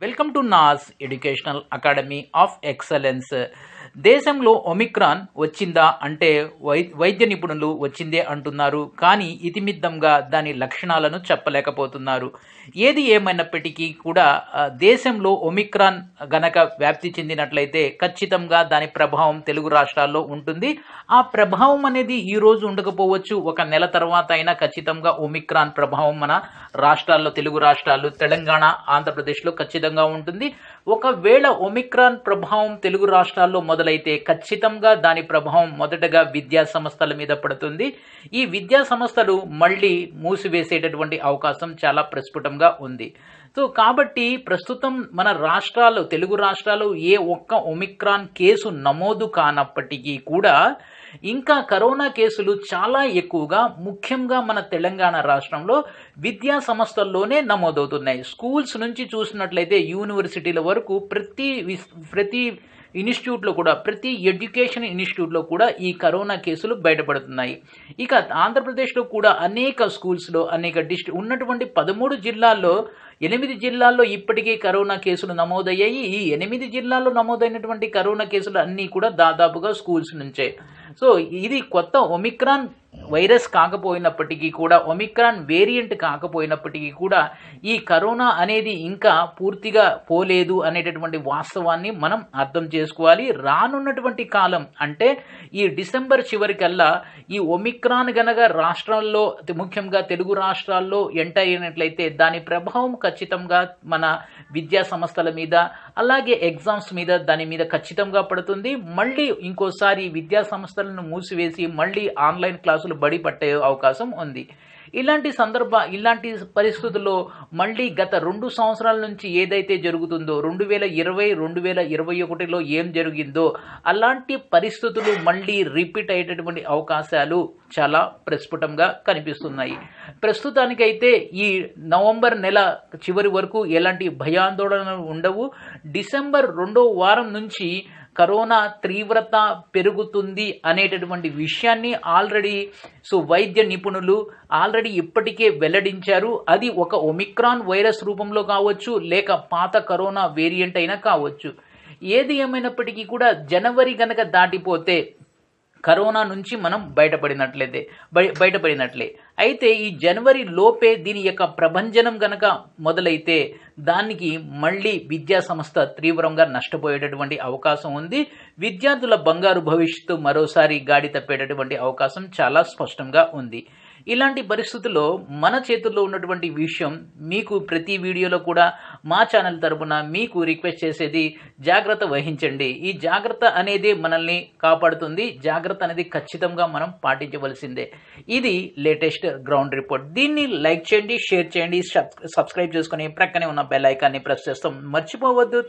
Welcome to NAS Educational Academy of Excellence. దేశంలో Omicron వచ్చిందా అంటే వై వైద్య నిపుణులు వచ్చిందే అంటున్నారు కానీ ఇతిమిద్దంగా దాని లక్షణాలను చెప్పలేకపోతున్నారు ఏది ఏమైనప్పటికీ కూడా దేశంలో ఒమిక్రాన్ గనక వ్యాప్తి చెందినట్లయితే ఖచ్చితంగా దాని ప్రభావం తెలుగు రాష్ట్రాల్లో ఉంటుంది ఆ ప్రభావం అనేది ఈరోజు ఉండకపోవచ్చు ఒక నెల తర్వాత అయినా ఖచ్చితంగా ఒమిక్రాన్ ప్రభావం మన రాష్ట్రాల్లో తెలుగు రాష్ట్రాలు తెలంగాణ ఆంధ్రప్రదేశ్లో ఖచ్చితంగా ఉంటుంది ఒకవేళ ఒమిక్రాన్ ప్రభావం తెలుగు రాష్ట్రాల్లో మొదలు చూసినట్లయితే ఖచ్చితంగా దాని ప్రభావం మొదటగా విద్యా సంస్థల మీద పడుతుంది ఈ విద్యా సంస్థలు మళ్ళీ మూసివేసేటటువంటి అవకాశం చాలా ప్రస్ఫుటంగా ఉంది సో కాబట్టి ప్రస్తుతం మన రాష్ట్రాలు తెలుగు రాష్ట్రాలు ఏ ఒక్క ఒమిక్రాన్ కేసు నమోదు కానప్పటికీ కూడా ఇంకా కరోనా కేసులు చాలా ఎక్కువగా ముఖ్యంగా మన తెలంగాణ రాష్ట్రంలో విద్యా సంస్థల్లోనే నమోదవుతున్నాయి స్కూల్స్ నుంచి చూసినట్లయితే యూనివర్సిటీల వరకు ప్రతి ప్రతి ఇన్స్టిట్యూట్లో కూడా ప్రతి ఎడ్యుకేషన్ ఇన్స్టిట్యూట్లో కూడా ఈ కరోనా కేసులు బయటపడుతున్నాయి ఇక ఆంధ్రప్రదేశ్లో కూడా అనేక స్కూల్స్లో అనేక డిస్టి ఉన్నటువంటి పదమూడు జిల్లాల్లో ఎనిమిది జిల్లాల్లో ఇప్పటికే కరోనా కేసులు నమోదయ్యాయి ఈ ఎనిమిది జిల్లాల్లో నమోదైనటువంటి కరోనా కేసులు అన్నీ కూడా దాదాపుగా స్కూల్స్ నుంచే సో ఇది కొత్త ఒమిక్రాన్ వైరస్ కాకపోయినప్పటికీ కూడా ఒమిక్రాన్ వేరియంట్ కాకపోయినప్పటికీ కూడా ఈ కరోనా అనేది ఇంకా పూర్తిగా పోలేదు అనేటటువంటి వాస్తవాన్ని మనం అర్థం చేసుకోవాలి రానున్నటువంటి కాలం అంటే ఈ డిసెంబర్ చివరికల్లా ఈ ఒమిక్రాన్ గనక రాష్ట్రాల్లో ముఖ్యంగా తెలుగు రాష్ట్రాల్లో ఎంటర్ అయినట్లయితే దాని ప్రభావం ఖచ్చితంగా మన విద్యా సంస్థల మీద అలాగే ఎగ్జామ్స్ మీద దాని మీద ఖచ్చితంగా పడుతుంది మళ్ళీ ఇంకోసారి విద్యా సంస్థలను మూసివేసి మళ్ళీ ఆన్లైన్ క్లాస్ గ్లాసులు బడి పట్టే అవకాశం ఉంది ఇలాంటి సందర్భ ఇలాంటి పరిస్థితుల్లో మళ్ళీ గత రెండు సంవత్సరాల నుంచి ఏదైతే జరుగుతుందో రెండు వేల ఇరవై రెండు వేల ఇరవై ఒకటిలో ఏం జరిగిందో అలాంటి పరిస్థితులు మళ్ళీ రిపీట్ అయ్యేటటువంటి అవకాశాలు చాలా ప్రస్ఫుటంగా కనిపిస్తున్నాయి ప్రస్తుతానికైతే ఈ నవంబర్ నెల చివరి వరకు ఎలాంటి భయాందోళనలు ఉండవు డిసెంబర్ రెండో వారం నుంచి కరోనా తీవ్రత పెరుగుతుంది అనేటటువంటి విషయాన్ని ఆల్రెడీ సో వైద్య నిపుణులు ఆల్రెడీ ఇప్పటికే వెల్లడించారు అది ఒక ఒమిక్రాన్ వైరస్ రూపంలో కావచ్చు లేక పాత కరోనా వేరియంట్ అయినా కావచ్చు ఏది ఏమైనప్పటికీ కూడా జనవరి గనక దాటిపోతే కరోనా నుంచి మనం బయటపడినట్లయితే బయ బయటపడినట్లే అయితే ఈ జనవరి లోపే దీని యొక్క ప్రభంజనం గనక మొదలైతే దానికి మళ్ళీ విద్యా సంస్థ తీవ్రంగా నష్టపోయేటటువంటి అవకాశం ఉంది విద్యార్థుల బంగారు భవిష్యత్తు మరోసారి గాడి తప్పేటటువంటి అవకాశం చాలా స్పష్టంగా ఉంది ఇలాంటి పరిస్థితుల్లో మన చేతుల్లో ఉన్నటువంటి విషయం మీకు ప్రతి వీడియోలో కూడా మా ఛానల్ తరపున మీకు రిక్వెస్ట్ చేసేది జాగ్రత్త వహించండి ఈ జాగ్రత్త అనేది మనల్ని కాపాడుతుంది జాగ్రత్త అనేది ఖచ్చితంగా మనం పాటించవలసిందే ఇది లేటెస్ట్ గ్రౌండ్ రిపోర్ట్ దీన్ని లైక్ చేయండి షేర్ చేయండి సబ్స్క్రైబ్ చేసుకుని ప్రక్కనే ఉన్న బెల్ ఐకాన్ని ప్రెస్ చేస్తాం మర్చిపోవద్దు